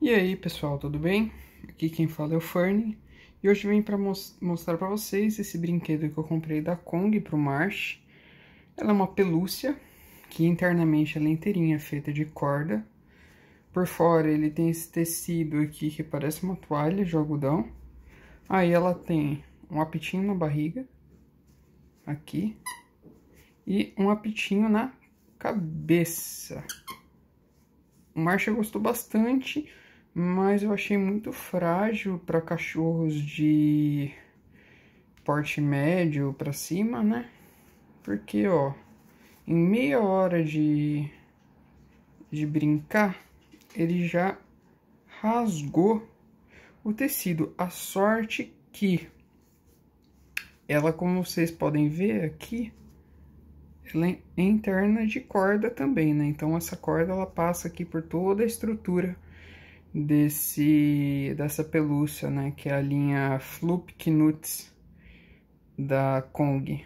E aí pessoal, tudo bem? Aqui quem fala é o Fernie e hoje vim para mostrar para vocês esse brinquedo que eu comprei da Kong para o March. Ela é uma pelúcia que internamente ela é inteirinha feita de corda. Por fora ele tem esse tecido aqui que parece uma toalha de algodão. Aí ela tem um apitinho na barriga, aqui, e um apitinho na cabeça. O Marcha gostou bastante mas eu achei muito frágil para cachorros de porte médio para cima, né? Porque, ó, em meia hora de, de brincar, ele já rasgou o tecido. A sorte que ela, como vocês podem ver aqui, ela é interna de corda também, né? Então, essa corda, ela passa aqui por toda a estrutura desse dessa pelúcia, né, que é a linha Floop Knuts da Kong.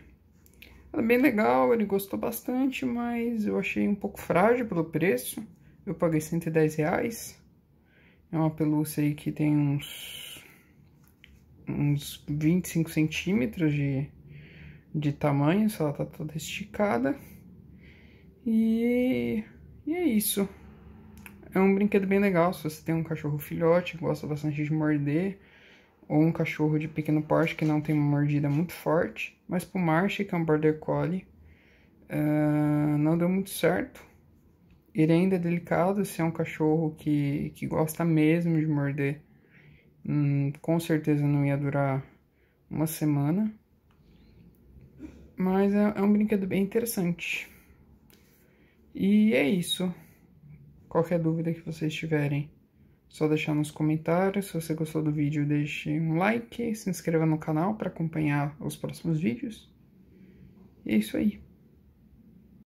é bem legal, ele gostou bastante, mas eu achei um pouco frágil pelo preço. Eu paguei 110 reais. É uma pelúcia aí que tem uns uns 25 centímetros de, de tamanho, só ela tá toda esticada. E, e é isso é um brinquedo bem legal. Se você tem um cachorro filhote, que gosta bastante de morder, ou um cachorro de pequeno porte que não tem uma mordida muito forte. Mas pro Marsh, que é um Border Collie, uh, não deu muito certo. Ele ainda é delicado, se é um cachorro que, que gosta mesmo de morder, hum, com certeza não ia durar uma semana. Mas é, é um brinquedo bem interessante. E é isso. Qualquer dúvida que vocês tiverem, só deixar nos comentários. Se você gostou do vídeo, deixe um like, se inscreva no canal para acompanhar os próximos vídeos. E é isso aí.